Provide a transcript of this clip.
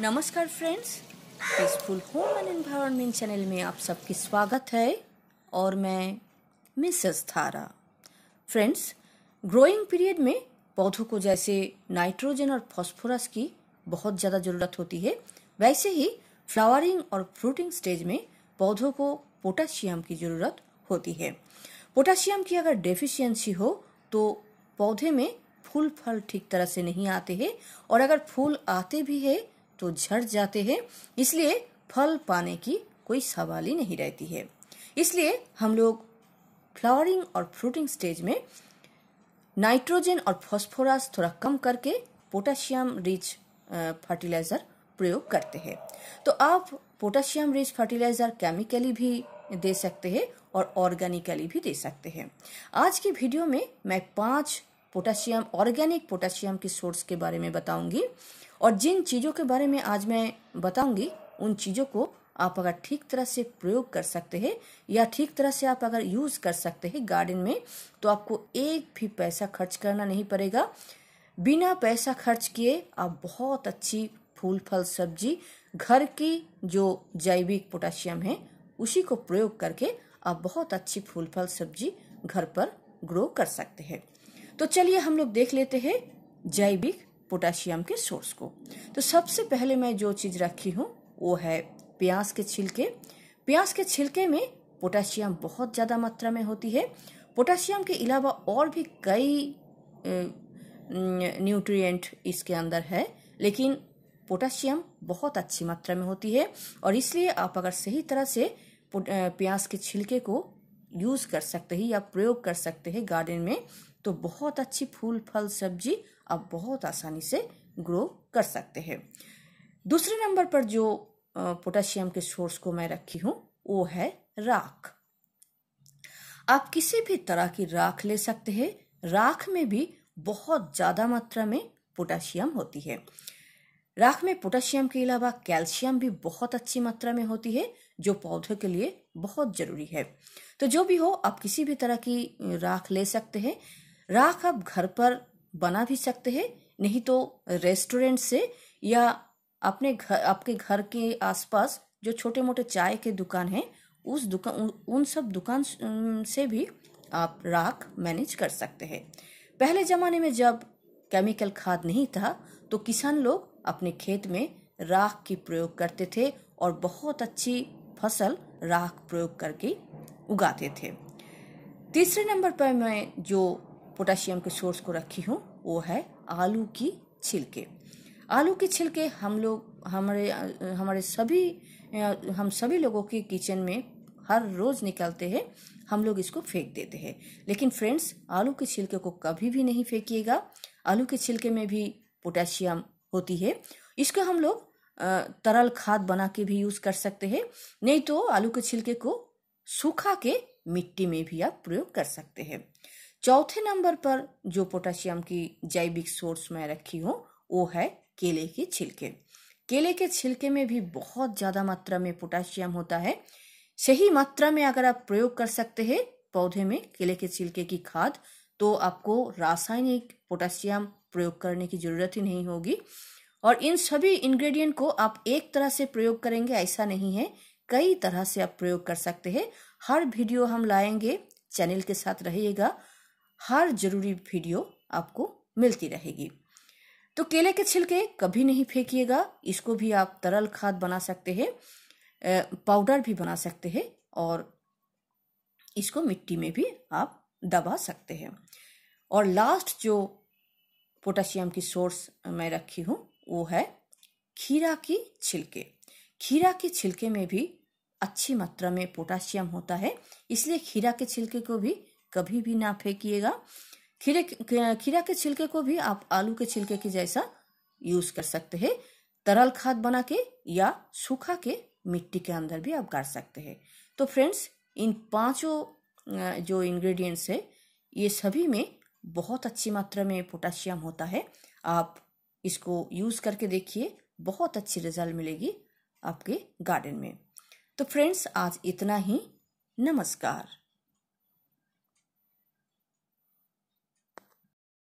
नमस्कार friends peaceful home and environment channel में आप सबकी स्वागत है और मैं मिसेस थारा फ्रेंड्स ग्रोइंग पीरियड में पौधों को जैसे नाइट्रोजन और फॉस्फोरस की बहुत ज़्यादा ज़रूरत होती है वैसे ही फ्लावरिंग और फ्रूटिंग स्टेज में पौधों को पोटाशियम की ज़रूरत होती है पोटाशियम की अगर डेफिशिएंसी हो तो पौधे में फूल फल ठीक तरह से नहीं आते हैं और अगर फूल आते भी है तो झड़ जाते हैं इसलिए फल पाने की कोई सवाल ही नहीं रहती है इसलिए हम लोग फ्लावरिंग और फ्रूटिंग स्टेज में नाइट्रोजन और फॉस्फोरस थोड़ा कम करके पोटाशियम रिच फर्टिलाइज़र प्रयोग करते हैं तो आप पोटाशियम रिच फर्टिलाइज़र केमिकली भी दे सकते हैं और ऑर्गेनिकली भी दे सकते हैं आज की वीडियो में मैं पांच पोटाशियम ऑर्गेनिक पोटेशियम की सोर्स के बारे में बताऊंगी और जिन चीज़ों के बारे में आज मैं बताऊंगी उन चीज़ों को आप अगर ठीक तरह से प्रयोग कर सकते हैं या ठीक तरह से आप अगर यूज़ कर सकते हैं गार्डन में तो आपको एक भी पैसा खर्च करना नहीं पड़ेगा बिना पैसा खर्च किए आप बहुत अच्छी फूल फल सब्जी घर की जो जैविक पोटेशियम है उसी को प्रयोग करके आप बहुत अच्छी फूल फल सब्जी घर पर ग्रो कर सकते हैं तो चलिए हम लोग देख लेते हैं जैविक पोटाशियम के सोर्स को तो सबसे पहले मैं जो चीज़ रखी हूँ वो है प्याज के छिलके प्याज के छिलके में पोटाशियम बहुत ज़्यादा मात्रा में होती है पोटाशियम के अलावा और भी कई न्यूट्रिएंट इसके अंदर है लेकिन पोटाशियम बहुत अच्छी मात्रा में होती है और इसलिए आप अगर सही तरह से प्याज के छिलके को यूज़ कर सकते हैं या प्रयोग कर सकते हैं गार्डन में तो बहुत अच्छी फूल फल सब्जी आप बहुत आसानी से ग्रो कर सकते हैं दूसरे नंबर पर जो पोटेशियम के सोर्स को मैं रखी हूं वो है राख आप किसी भी तरह की राख ले सकते हैं राख में भी बहुत ज़्यादा मात्रा में पोटेशियम होती है राख में पोटेशियम के अलावा कैल्शियम भी बहुत अच्छी मात्रा में होती है जो पौधों के लिए बहुत जरूरी है तो जो भी हो आप किसी भी तरह की राख ले सकते हैं राख आप घर पर बना भी सकते हैं नहीं तो रेस्टोरेंट से या अपने घर आपके घर के आसपास जो छोटे मोटे चाय के दुकान हैं उस दुकान उन सब दुकान से भी आप राख मैनेज कर सकते हैं पहले ज़माने में जब केमिकल खाद नहीं था तो किसान लोग अपने खेत में राख की प्रयोग करते थे और बहुत अच्छी फसल राख प्रयोग करके उगाते थे तीसरे नंबर पर मैं जो पोटाशियम के सोर्स को रखी हूँ वो है आलू की छिलके आलू के छिलके हम लोग हमारे हमारे सभी हम सभी लोगों के किचन में हर रोज़ निकालते हैं हम लोग इसको फेंक देते हैं लेकिन फ्रेंड्स आलू के छिलके को कभी भी नहीं फेंकिएगा आलू के छिलके में भी पोटाशियम होती है इसको हम लोग तरल खाद बना के भी यूज़ कर सकते हैं नहीं तो आलू के छिलके को सूखा के मिट्टी में भी आप प्रयोग कर सकते हैं चौथे नंबर पर जो पोटेशियम की जैविक सोर्स मैं रखी हूँ वो है केले के छिलके केले के छिलके में भी बहुत ज़्यादा मात्रा में पोटेशियम होता है सही मात्रा में अगर आप प्रयोग कर सकते हैं पौधे में केले के छिलके की खाद तो आपको रासायनिक पोटेशियम प्रयोग करने की ज़रूरत ही नहीं होगी और इन सभी इंग्रेडिएंट को आप एक तरह से प्रयोग करेंगे ऐसा नहीं है कई तरह से आप प्रयोग कर सकते हैं हर वीडियो हम लाएंगे चैनल के साथ रहिएगा हर जरूरी वीडियो आपको मिलती रहेगी तो केले के छिलके कभी नहीं फेंकिएगा इसको भी आप तरल खाद बना सकते हैं पाउडर भी बना सकते हैं और इसको मिट्टी में भी आप दबा सकते हैं और लास्ट जो पोटेशियम की सोर्स मैं रखी हूँ वो है खीरा की छिलके खीरा के छिलके में भी अच्छी मात्रा में पोटेशियम होता है इसलिए खीरा के छिलके को भी कभी भी ना फेंकिएगा खीरे खीरा के छिलके को भी आप आलू के छिलके के जैसा यूज कर सकते हैं तरल खाद बना के या सूखा के मिट्टी के अंदर भी आप गाड़ सकते हैं तो फ्रेंड्स इन पांचों जो इंग्रेडिएंट्स है ये सभी में बहुत अच्छी मात्रा में पोटाशियम होता है आप इसको यूज़ करके देखिए बहुत अच्छी रिजल्ट मिलेगी आपके गार्डन में तो फ्रेंड्स आज इतना ही नमस्कार